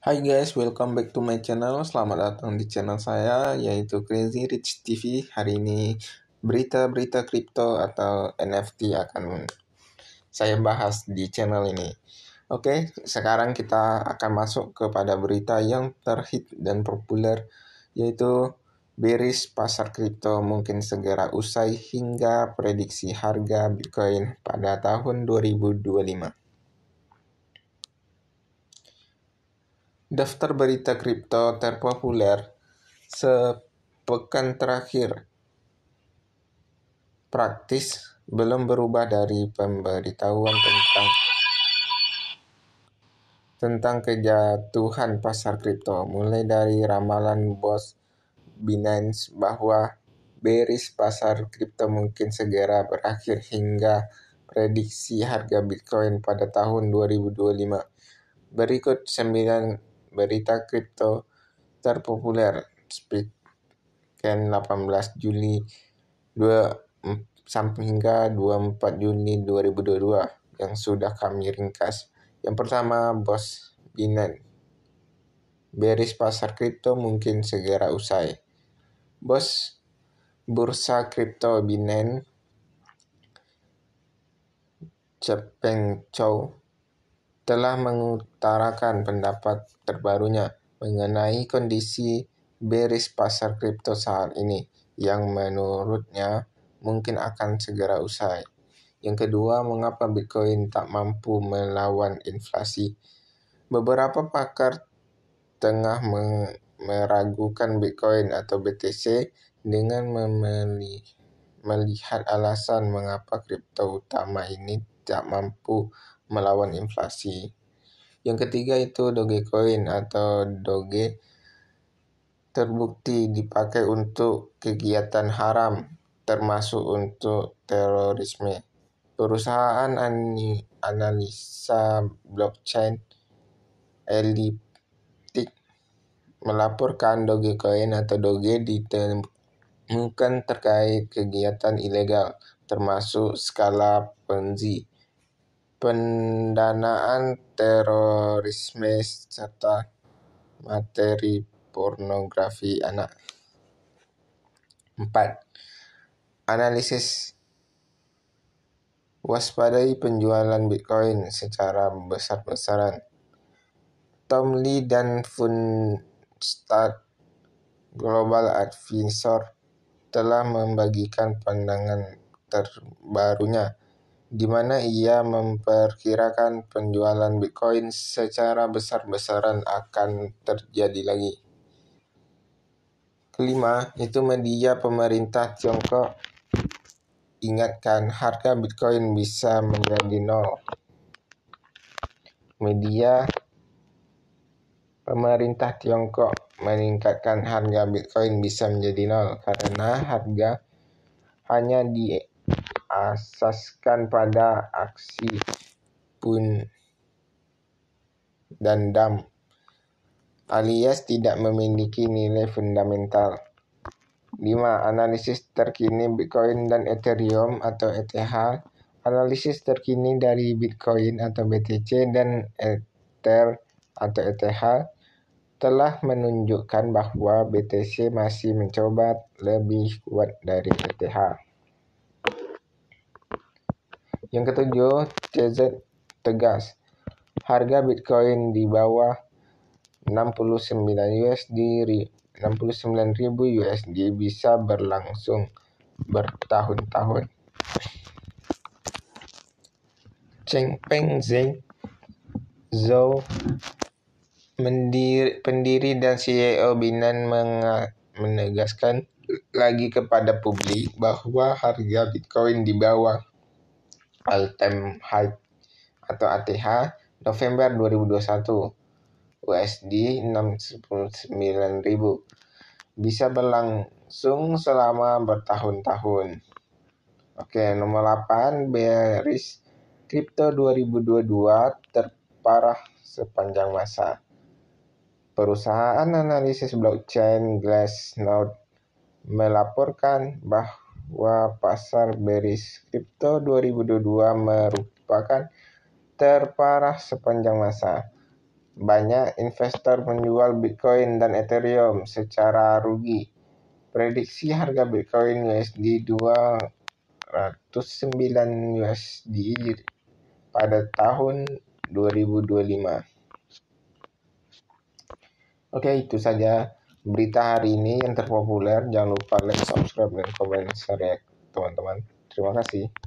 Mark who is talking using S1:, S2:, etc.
S1: Hai guys, welcome back to my channel. Selamat datang di channel saya yaitu Crazy Rich TV. Hari ini berita-berita kripto atau NFT akan saya bahas di channel ini. Oke, sekarang kita akan masuk kepada berita yang terhit dan populer yaitu beris pasar kripto mungkin segera usai hingga prediksi harga Bitcoin pada tahun 2025. Daftar berita kripto terpopuler sepekan terakhir praktis belum berubah dari pemberitahuan tentang tentang kejatuhan pasar kripto mulai dari ramalan bos Binance bahwa beris pasar kripto mungkin segera berakhir hingga prediksi harga Bitcoin pada tahun 2025. Berikut 9 berita kripto terpopuler Speedcan 18 Juli 2 sampai hingga 24 Juni 2022 yang sudah kami ringkas. Yang pertama, bos Binance. Beris pasar kripto mungkin segera usai. Bos bursa kripto Binance Chepeng Chow telah mengutarakan pendapat terbarunya mengenai kondisi beris pasar kripto saat ini yang menurutnya mungkin akan segera usai. Yang kedua, mengapa Bitcoin tak mampu melawan inflasi? Beberapa pakar tengah meragukan Bitcoin atau BTC dengan melihat alasan mengapa kripto utama ini tak mampu melawan inflasi. Yang ketiga itu Dogecoin atau Doge terbukti dipakai untuk kegiatan haram termasuk untuk terorisme. Perusahaan analisa blockchain Elliptic melaporkan Dogecoin atau Doge ditemukan terkait kegiatan ilegal termasuk skala penzi pendanaan terorisme serta materi pornografi anak. 4. Analisis Waspadai penjualan Bitcoin secara besar-besaran. Tom Lee dan Funstad Global Advisor telah membagikan pandangan terbarunya di mana ia memperkirakan penjualan Bitcoin secara besar-besaran akan terjadi lagi. Kelima, itu media pemerintah Tiongkok ingatkan harga Bitcoin bisa menjadi nol. Media pemerintah Tiongkok meningkatkan harga Bitcoin bisa menjadi nol karena harga hanya di diasaskan pada aksi pun dan dam alias tidak memiliki nilai fundamental. 5. Analisis terkini Bitcoin dan Ethereum atau ETH Analisis terkini dari Bitcoin atau BTC dan Ether atau ETH telah menunjukkan bahwa BTC masih mencoba lebih kuat dari ETH. Yang ketujuh, CZ tegas. Harga Bitcoin di bawah 69 USD 69.000 USD bisa berlangsung bertahun-tahun. Cheng Peng Zeng Zhou pendiri dan CEO Binan menegaskan lagi kepada publik bahwa harga Bitcoin di bawah all time high atau ATH November 2021 USD 69.000 bisa berlangsung selama bertahun-tahun. Oke, nomor 8 bearish crypto 2022 terparah sepanjang masa. Perusahaan analisis blockchain Glassnode melaporkan bahwa bahwa pasar beris kripto 2022 merupakan terparah sepanjang masa. Banyak investor menjual Bitcoin dan Ethereum secara rugi. Prediksi harga Bitcoin USD 209 USD pada tahun 2025. Oke, itu saja berita hari ini yang terpopuler. Jangan lupa like, subscribe, dan komen share ya teman-teman. Terima kasih.